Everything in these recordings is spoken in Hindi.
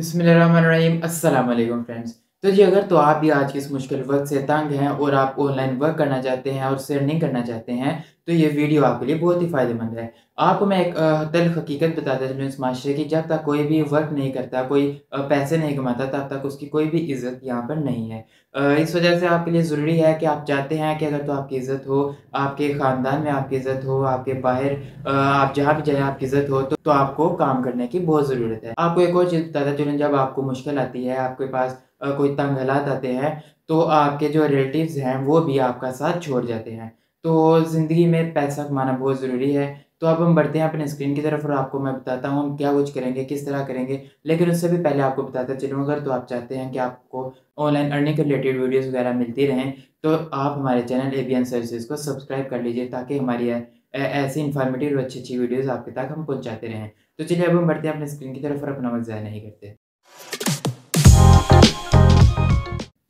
बिसमीम फ्रेंड्स तो जी अगर तो आप भी आज के इस मुश्किल वक्त से तंग हैं और आप ऑनलाइन वर्क करना चाहते हैं और नहीं करना चाहते हैं तो ये वीडियो आपके लिए बहुत ही फ़ायदेमंद है आपको मैं एक तल हकीकत बताता चलूँ इस माशरे की जब तक कोई भी वर्क नहीं करता कोई पैसे नहीं कमाता तब तक उसकी कोई भी इज़्ज़त यहाँ पर नहीं है इस वजह से आपके लिए ज़रूरी है कि आप चाहते हैं कि अगर तो आपकी इज़्ज़त हो आपके ख़ानदान में आपकी इज़्ज़त हो आपके बाहर आप जहाँ भी जाए आपकी इज़्ज़त हो तो, तो आपको काम करने की बहुत ज़रूरत है आपको एक और चीज़ बताता चलूँ जब आपको मुश्किल आती है आपके पास कोई तंग हालात आते हैं तो आपके जो रिलेटिव्स हैं वो भी आपका साथ छोड़ जाते हैं तो ज़िंदगी में पैसा कमाना बहुत ज़रूरी है तो अब हम बढ़ते हैं अपने स्क्रीन की तरफ और आपको मैं बताता हूँ हम क्या कुछ करेंगे किस तरह करेंगे लेकिन उससे भी पहले आपको बताता चलूँ अगर तो आप चाहते हैं कि आपको ऑनलाइन अर्निंग के रिलेटेड वीडियोस वगैरह मिलती रहें तो आप हमारे चैनल ए सर्विसेज को सब्सक्राइब कर लीजिए ताकि हमारी ऐसी इन्फॉर्मेटिव और अच्छी अच्छी वीडियोज़ आपके तक हम पहुँचाते रहें तो चलिए अब हम बढ़ते हैं अपने स्क्रीन की तरफ और अपना मजा नहीं करते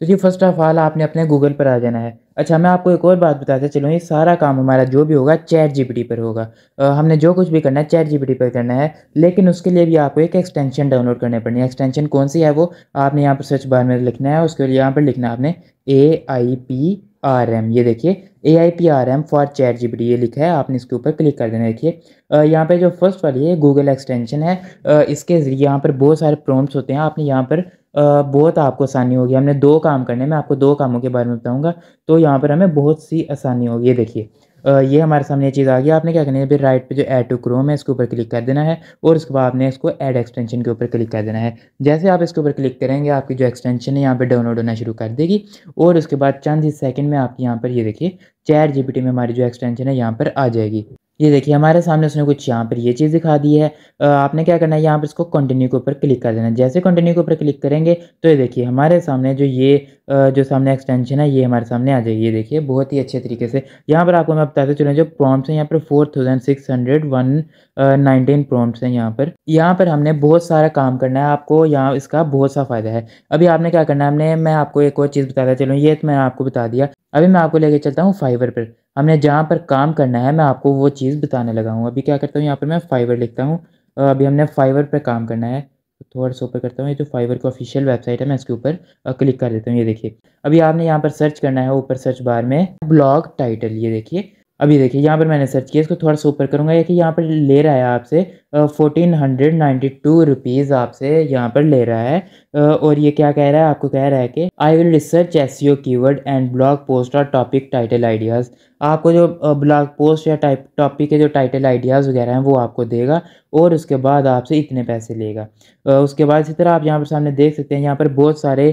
तो जी फर्स्ट ऑफ ऑल आपने अपने गूगल पर आ जाना है अच्छा मैं आपको एक और बात बताते चलूँ ये सारा काम हमारा जो भी होगा चैट जीपीटी पर होगा आ, हमने जो कुछ भी करना है चैट जीपीटी पर करना है लेकिन उसके लिए भी आपको एक एक्सटेंशन डाउनलोड करने पड़नी है एक्सटेंशन कौन सी है वो आपने यहाँ पर सर्च बार में लिखना है उसके लिए यहाँ पर लिखना है आपने A I P R M ये देखिए A I P R M for chat G ये लिखा है आपने इसके ऊपर क्लिक कर देना देखिए यहाँ पे जो फर्स्ट वाली है गूगल एक्सटेंशन है आ, इसके ज़रिए यहाँ पर बहुत सारे प्रॉम्प्ट्स होते हैं आपने यहाँ पर बहुत आपको आसानी होगी हमने दो काम करने में आपको दो कामों के बारे में बताऊंगा तो यहाँ पर हमें बहुत सी आसानी होगी ये देखिए ये हमारे सामने चीज़ आ गई आपने क्या करना है फिर राइट पे जो ऐड टू क्रोम है इसके ऊपर क्लिक कर देना है और उसके बाद आपने इसको ऐड एक्सटेंशन के ऊपर क्लिक कर देना है जैसे आप इसके ऊपर क्लिक करेंगे आपकी जो एक्सटेंशन है यहाँ पर डाउनलोड होना शुरू कर देगी और उसके बाद चंद ही सेकंड में आपकी यहाँ पर ये देखिए चैट जीपीटी में हमारी जो एक्सटेंशन है यहाँ पर आ जाएगी ये देखिए हमारे सामने उसने कुछ यहाँ पर ये चीज़ दिखा दी है आपने क्या करना है यहाँ पर इसको कंटिन्यू के ऊपर क्लिक कर देना है जैसे कंटिन्यू के ऊपर क्लिक करेंगे तो ये देखिए हमारे सामने जो ये जो सामने एक्सटेंशन है ये हमारे सामने आ जाएगी ये देखिए बहुत ही अच्छे तरीके से यहाँ पर आपको मैं बताते चलूँ जो प्रॉम्प्ट हैं यहाँ पर four thousand six hundred one nineteen prompt हैं यहाँ पर यहाँ पर हमने बहुत सारा काम करना है आपको यहाँ इसका बहुत सा फ़ायदा है अभी आपने क्या करना है हमने मैं आपको एक और चीज़ बताता चलूँ ये तो मैंने आपको बता दिया अभी मैं आपको लेके चलता हूँ फाइवर पर हमने जहाँ पर काम करना है मैं आपको वो चीज़ बताने लगा हूँ अभी क्या करता हूँ यहाँ पर मैं फाइवर लिखता हूँ अभी हमने फाइवर पर काम करना है थोड़ा सा ऊपर करता हूँ ये जो फाइवर की ऑफिशियल वेबसाइट है मैं इसके ऊपर क्लिक कर देता हूँ ये देखिए अभी आपने यहाँ पर सर्च करना है ऊपर सर्च बार में ब्लॉग टाइटल ये देखिए अभी देखिए यहाँ पर मैंने सर्च किया इसको थोड़ा सा ऊपर करूँगा ये कि यहाँ पर ले रहा है आपसे fourteen hundred ninety two rupees आपसे यहाँ पर ले रहा है और ये क्या कह रहा है आपको कह रहा है कि I will research S C O keyword and blog post और टॉपिक टाइटल आइडियाज़ आपको जो ब्लॉग पोस्ट या टाइप टॉपिक के जो टाइटल आइडियाज़ वगैरह हैं वो आपको देगा और उसके बाद आपसे इतने पैसे लेगा उसके बाद इसी तरह आप यहाँ पर सामने देख सकते हैं यहाँ पर बहुत सारे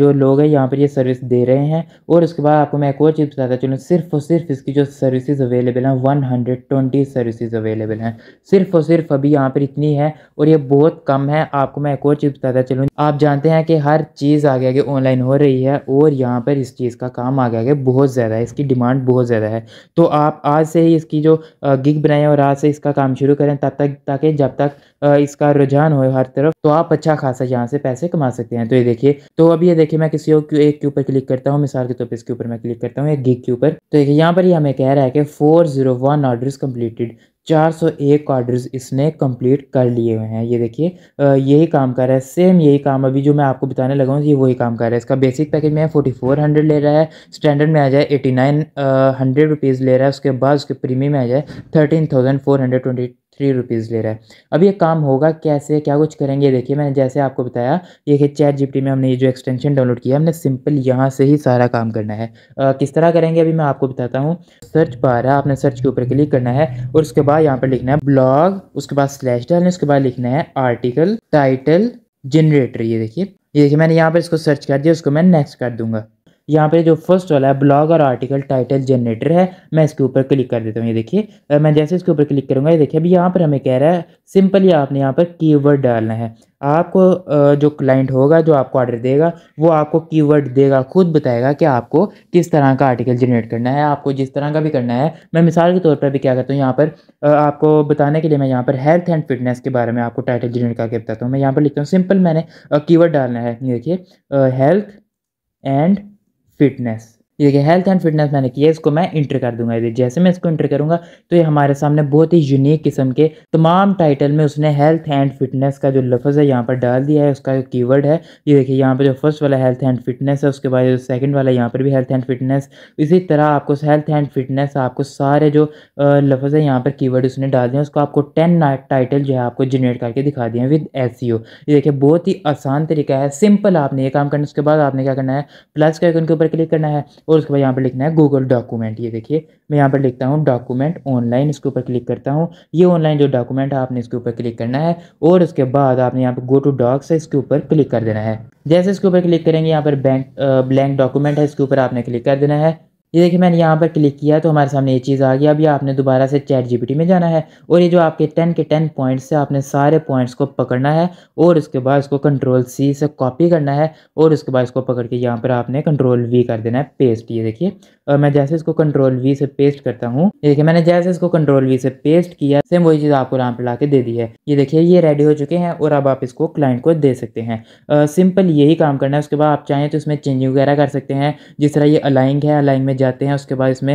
जो लोग हैं यहाँ पर ये सर्विस दे रहे हैं और उसके बाद आपको मैं एक और चीज़ बताता चलूँ सिर्फ और सिर्फ इसकी जो सर्विसज़ अवेलेबल हैं one hundred twenty services available हैं सिर्फ और सिर्फ सिर्फ अभी यहाँ पर इतनी है और ये बहुत कम है आपको मैं एक और चीज़ बताता चलूँ आप जानते हैं कि हर चीज़ आगे आगे ऑनलाइन हो रही है और यहाँ पर इस चीज़ का काम आगे आगे बहुत ज़्यादा है इसकी डिमांड बहुत ज़्यादा है तो आप आज से ही इसकी जो गिग बनाएं और आज से इसका काम शुरू करें तब तक ताकि जब तक इसका रुझान हो हर तरफ तो आप अच्छा खासा यहाँ से पैसे कमा सकते हैं तो ये देखिए तो अभी ये देखिए मैं किसी और एक के ऊपर क्लिक करता हूँ मिसाल के तौर पर इसके ऊपर मैं क्लिक करता हूँ एक गिग के ऊपर तो देखिए यहाँ पर ही हमें कह रहा है कि four zero one order completed चार सौ एक ऑर्डर्स इसने कंप्लीट कर लिए हुए हैं ये देखिए यही काम कर रहा है सेम यही काम अभी जो मैं आपको बताने लगा हूँ ये वही काम कर रहा है इसका बेसिक पैकेज में फोर्टी फोर हंड्रेड ले रहा है स्टैंडर्ड में आ जाए एटी नाइन हंड्रेड रुपीज़ ले रहा है उसके बाद उसके प्रीमियम में आ जाए thirteen thousand four hundred twenty three rupees ले रहा है अब ये काम होगा कैसे क्या कुछ करेंगे देखिए मैंने जैसे आपको बताया ये चैट जी में हमने ये जो एक्सटेंशन डाउनलोड किया हमने सिंपल यहाँ से ही सारा काम करना है आ, किस तरह करेंगे अभी मैं आपको बताता हूँ सर्च बार है आपने सर्च के ऊपर क्लिक करना है और उसके बाद यहाँ पर लिखना है ब्लॉग उसके बाद स्लैश डालना है उसके बाद लिखना है आर्टिकल टाइटल जनरेटर ये देखिए ये देखिए मैंने यहाँ पर इसको सर्च कर दिया उसको मैं नेक्स्ट कर दूंगा यहाँ पे जो फर्स्ट वाला है ब्लॉग और आर्टिकल टाइटल जनरेटर है मैं इसके ऊपर क्लिक कर देता हूँ ये देखिए मैं जैसे इसके ऊपर क्लिक करूँगा ये देखिए अभी यहाँ पर हमें कह रहा है सिंपली आपने यहाँ पर कीवर्ड डालना है आपको जो क्लाइंट होगा जो आपको ऑर्डर देगा वो आपको कीवर्ड देगा खुद बताएगा कि आपको किस तरह का आर्टिकल जनरेट करना है आपको जिस तरह का भी करना है मैं मिसाल के तौर पर भी क्या करता हूँ यहाँ पर आपको बताने के लिए मैं यहाँ पर हेल्थ एंड फिटनेस के बारे में आपको टाइटल जनरेट करके बताता हूँ मैं यहाँ पर लिखता हूँ सिंपल मैंने कीवर्ड डालना है देखिए हेल्थ एंड fitness ये देखिए हेल्थ एंड फिटनेस मैंने किया इसको मैं इंटर कर दूंगा ये जैसे मैं इसको इंटर करूंगा तो ये हमारे सामने बहुत ही यूनिक किस्म के तमाम टाइटल में उसने हेल्थ एंड फिटनेस का जो लफ्ज़ है यहाँ पर डाल दिया है उसका की वर्ड है ये देखिए यहाँ पर जो फर्स्ट वाला हेल्थ एंड फिटनेस है उसके बाद जो सेकेंड वाला यहाँ पर भी हेल्थ एंड फिटनेस इसी तरह आपको हेल्थ एंड फिटनेस आपको सारे जो लफ्ज़ है यहाँ पर की उसने डाल दिया उसको आपको टेन टाइटल जो है आपको जनरेट करके दिखा दिया विद एस ये देखिए बहुत ही आसान तरीका है सिंपल आपने ये काम करना उसके बाद आपने क्या करना है प्लस करके उनके ऊपर क्लिक करना है और उसके बाद यहाँ पर लिखना है गूगल डॉक्यूमेंट ये देखिए मैं यहाँ पर लिखता हूँ डॉक्यूमेंट ऑनलाइन इसके ऊपर क्लिक करता हूँ ये ऑनलाइन जो डॉक्यूमेंट है आपने इसके ऊपर क्लिक करना है और उसके बाद आपने यहाँ पर गो टू डॉक्स है इसके ऊपर क्लिक कर देना है जैसे इसके ऊपर क्लिक करेंगे यहाँ पर बैंक ब्लैंक डॉक्यूमेंट है इसके ऊपर आपने क्लिक कर देना है ये देखिए मैंने यहाँ पर क्लिक किया तो हमारे सामने ये चीज़ आ गई अभी आपने दोबारा से चैट जीपीटी में जाना है और ये जो आपके टेन के टेन पॉइंट्स है आपने सारे पॉइंट्स को पकड़ना है और उसके बाद इसको कंट्रोल सी से कॉपी करना है और उसके बाद इसको पकड़ के यहाँ पर आपने कंट्रोल वी कर देना है पेस्ट ये देखिए और मैं जैसे इसको कंट्रोल वी से पेस्ट करता हूँ ये देखिए मैंने जैसे इसको कंट्रोल वी से पेस्ट किया सेम वही चीज़ आपको यहाँ पर ला दे दी है ये देखिए ये रेडी हो चुके हैं और अब आप इसको क्लाइंट को दे सकते हैं सिंपल यही काम करना है उसके बाद आप चाहें तो इसमें चेंजिंग वगैरह कर सकते हैं जिस तरह ये अलाइंग है अलाइंग में जाते हैं उसके बाद इसमें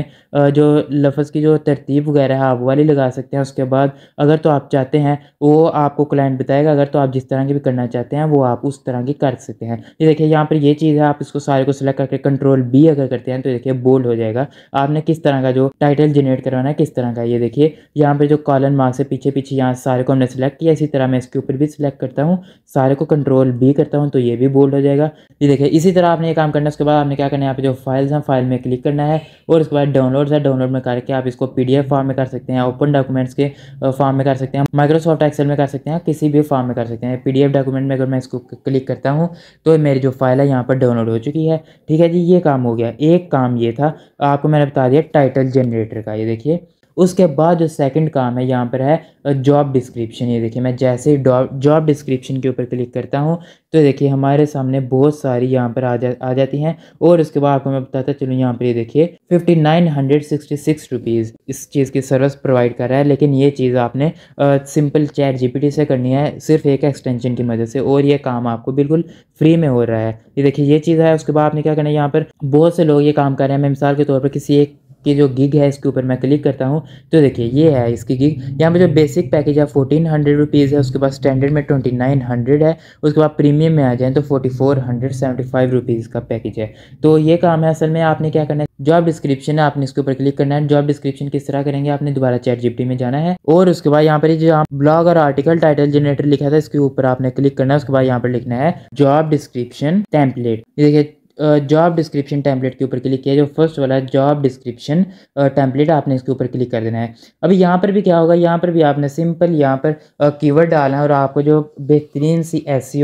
जो लफ्ज़ की जो तरतीब वगैरह है आप वाली लगा सकते हैं उसके बाद अगर तो आप चाहते हैं वो आपको क्लाइंट बताएगा अगर तो आप जिस तरह की भी करना चाहते हैं वो आप उस तरह की कर सकते हैं ये देखिए यहाँ पर ये चीज़ है आप इसको सारे को सिलेक्ट करके कंट्रोल बी अगर करते हैं तो देखिए बोल्ड हो जाएगा आपने किस तरह का जो टाइटल जनरेट करवाना है किस तरह का ये देखिए यहाँ पर जो कॉलन मार्क से पीछे पीछे यहाँ सारे को हमने सेलेक्ट किया इसी तरह मैं इसके ऊपर भी सिलेक्ट करता हूँ सारे को कंट्रोल बी करता हूँ तो ये भी बोल्ड हो जाएगा ये देखिए इसी तरह आपने ये काम करना है उसके बाद आपने क्या करना है यहाँ पे जो फाइल्स हैं फाइल में क्लिक करना है और उसके बाद डाउनलोड है डाउनलोड में करके आप इसको पीडीएफ फॉर्म में कर सकते हैं ओपन डॉक्यूमेंट्स के फॉर्म में कर सकते हैं माइक्रोसॉफ्ट एक्सेल में कर सकते हैं किसी भी फॉर्म में कर सकते हैं पीडीएफ डॉक्यूमेंट में अगर मैं इसको क्लिक करता हूँ तो मेरी जो फाइल है यहाँ पर डाउनलोड हो चुकी है ठीक है जी ये काम हो गया एक काम ये था आपको मैंने बता दिया टाइटल जनरेटर का ये देखिए उसके बाद जो सेकंड काम है यहाँ पर है जॉब डिस्क्रिप्शन ये देखिए मैं जैसे ही जॉब डिस्क्रिप्शन के ऊपर क्लिक करता हूँ तो देखिए हमारे सामने बहुत सारी यहाँ पर आ जा आ जाती हैं और उसके बाद आपको मैं बताता चलूँ यहाँ पर ये देखिए fifty nine hundred sixty six rupees इस चीज़ की सर्विस प्रोवाइड कर रहा है लेकिन ये चीज़ आपने आ, सिंपल चैट जी से करनी है सिर्फ एक एक्सटेंशन की मदद से और ये काम आपको बिल्कुल फ्री में हो रहा है ये देखिए ये चीज़ है उसके बाद आपने क्या करना है यहाँ पर बहुत से लोग ये काम कर रहे हैं मैं मिसाल के तौर पर किसी एक कि जो गिग है इसके ऊपर मैं क्लिक करता हूँ तो देखिए ये है इसकी गिग यहाँ पर जो बेसिक पैकेज है फोर्टीन हंड्रेड रुपीज़ है उसके बाद स्टैंडर्ड में ट्वेंटी नाइन हंड्रेड है उसके बाद प्रीमियम में आ जाए तो forty four hundred seventy five rupees का पैकेज है तो ये काम है असल में आपने क्या करना है जॉब डिस्क्रिप्शन है आपने इसके ऊपर क्लिक करना है जॉब डिस्क्रिप्शन किस तरह करेंगे आपने दोबारा चैट जीपटी में जाना है और उसके बाद यहाँ पर जो ब्लॉग और आर्टिकल टाइटल जनरेटर लिखा था इसके ऊपर आपने क्लिक करना है उसके बाद यहाँ पर लिखना है जॉब डिस्क्रिप्शन टेम्पलेट देखिए जॉब डिस्क्रिप्शन टैंपलेट के ऊपर क्लिक किया जो फर्स्ट वाला जॉब डिस्क्रिप्शन टैंपलेट आपने इसके ऊपर क्लिक कर देना है अभी यहाँ पर भी क्या होगा यहाँ पर भी आपने सिंपल यहाँ पर कीवर्ड डालना है और आपको जो बेहतरीन सी एस e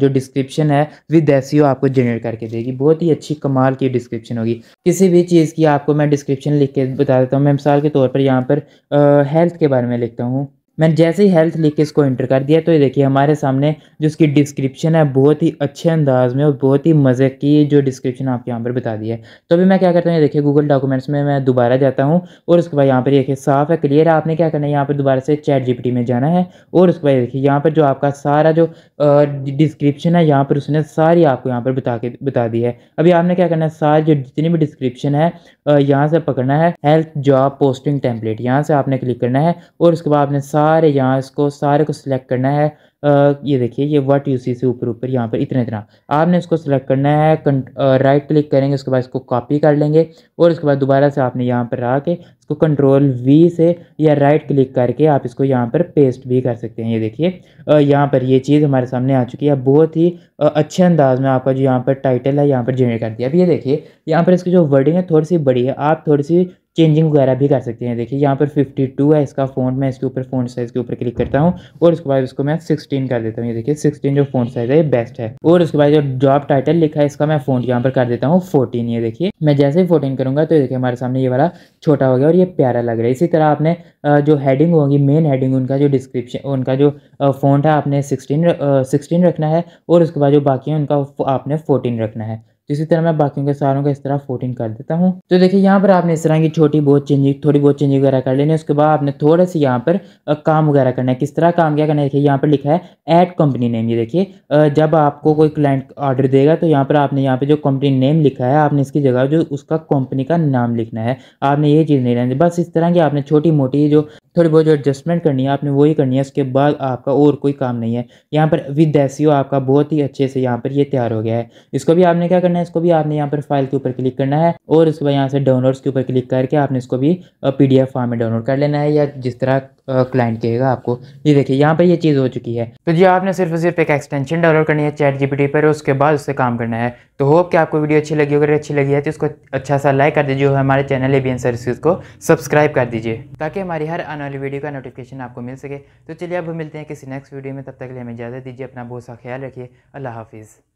जो डिस्क्रिप्शन है विद एस e आपको जनरेट करके देगी बहुत ही अच्छी कमाल की डिस्क्रिप्शन होगी किसी भी चीज़ की आपको मैं डिस्क्रिप्शन लिख के बता देता हूँ मैं मिसाल के तौर पर यहाँ पर हेल्थ के बारे में लिखता हूँ मैंने जैसे ही हेल्थ लिख के इसको एंटर कर दिया तो ये देखिए हमारे सामने जो इसकी डिस्क्रिप्शन है बहुत ही अच्छे अंदाज में और बहुत ही मज़े की जो डिस्क्रिप्शन आपके यहाँ पर बता दी है तो अभी मैं क्या करता हूँ ये देखिए गूगल डॉक्यूमेंट्स में मैं दोबारा जाता हूँ और उसके बाद यहाँ पर देखिए साफ है क्लियर है आपने क्या करना है यहाँ पर दोबारा से चैट जी में जाना है और उसके बाद देखिए यहाँ पर जो आपका सारा जो डिस्क्रिप्शन है यहाँ पर उसने सारी आपको यहाँ पर बता के बता दी है अभी आपने क्या करना है सारी जो जितनी भी डिस्क्रिप्शन है यहाँ से पकड़ना है हेल्थ जॉब पोस्टिंग टेम्पलेट यहाँ से आपने क्लिक करना है और उसके बाद आपने सारा सारे यहाँ इसको सारे को सिलेक्ट करना है ये देखिए ये वट यू सी से ऊपर ऊपर यहाँ पर इतना इतना आपने इसको सिलेक्ट करना है राइट क्लिक करेंगे उसके बाद इसको कॉपी कर लेंगे और उसके बाद दोबारा से आपने यहाँ पर आके इसको कंट्रोल वी से या राइट क्लिक करके आप इसको यहाँ पर पेस्ट भी कर सकते हैं ये देखिए यहाँ पर ये चीज़ हमारे सामने आ चुकी है बहुत ही अच्छे अंदाज में आपका जो यहाँ पर टाइटल है यहाँ पर जनरेट कर दिया अब ये देखिए यहाँ पर इसकी जो वर्डिंग है थोड़ी सी बड़ी है आप थोड़ी सी चेंजिंग वगैरह भी कर सकते हैं देखिए यहाँ पर 52 है इसका फ़ोन मैं इसके ऊपर फ़ोन साइज़ के ऊपर क्लिक करता हूँ और उसके बाद इसको मैं सिक्सटीन कर देता हूँ ये देखिए सिक्सटीन जो फोन साइज है ये बेस्ट है और उसके बाद जो जॉब टाइटल लिखा है इसका मैं फोन यहाँ पर कर देता हूँ फोर्टीन ये देखिए मैं जैसे ही फोर्टीन करूँगा तो देखिए हमारे सामने ये वाला छोटा हो गया और ये प्यारा लग रहा है इसी तरह आपने जो हैडिंग होगी मेन हैडिंग उनका जो डिस्क्रिप्शन उनका जो फ़ोन है आपने सिक्सटीन सिक्सटीन रखना है और उसके बाद जो बाकी है उनका आपने फोर्टीन रखना है तो इसी तरह मैं बाकियों के सारों का इस तरह फोर्टीन कर देता हूँ तो देखिए यहाँ पर आपने इस तरह की छोटी बहुत चेंजिंग थोड़ी बहुत चेंजिंग वगैरह कर लेनी है उसके बाद आपने थोड़ा सा यहाँ पर काम वगैरह करना है किस तरह काम क्या करना है देखिए यहाँ पर लिखा है ऐड कंपनी नेम ये देखिए जब आपको कोई क्लाइंट ऑर्डर देगा तो यहाँ पर आपने यहाँ पर जो कंपनी नेम लिखा है आपने इसकी जगह जो उसका कंपनी का नाम लिखना है आपने ये चीज़ नहीं रहनी बस इस तरह की आपने छोटी मोटी जो थोड़ी बहुत जो एडजस्टमेंट करनी है आपने वही करनी है उसके बाद आपका और कोई काम नहीं है यहाँ पर विद एसियो आपका बहुत ही अच्छे से यहाँ पर ये तैयार हो गया है इसको भी आपने क्या करना है इसको भी आपने यहाँ पर फाइल के ऊपर क्लिक करना है और उसके बाद यहाँ से डाउनलोड्स के ऊपर क्लिक करके आपने इसको भी पी डी फॉर्म में डाउनलोड कर लेना है या जिस तरह क्लाइंट कहेगा आपको ये देखिए यहाँ पर ये चीज़ हो चुकी है तो जी आपने सिर्फ सिर्फ एक एक्सटेंशन डाउनलोड करनी है चैट जी पर उसके बाद उससे काम करना है तो होप कि आपको वीडियो अच्छी लगी अगर अच्छी लगी है तो इसको अच्छा सा लाइक कर दीजिए हमारे चैनल ए बी को सब्सक्राइब कर दीजिए ताकि हमारी हर आने वाली वीडियो का नोटिफिकेशन आपको मिल सके तो चलिए अब मिलते हैं किसी नेक्स्ट वीडियो में तब तक के लिए हमें इजाज़त दीजिए अपना बहुत सा ख्याल रखिए अल्लाह हाफिज़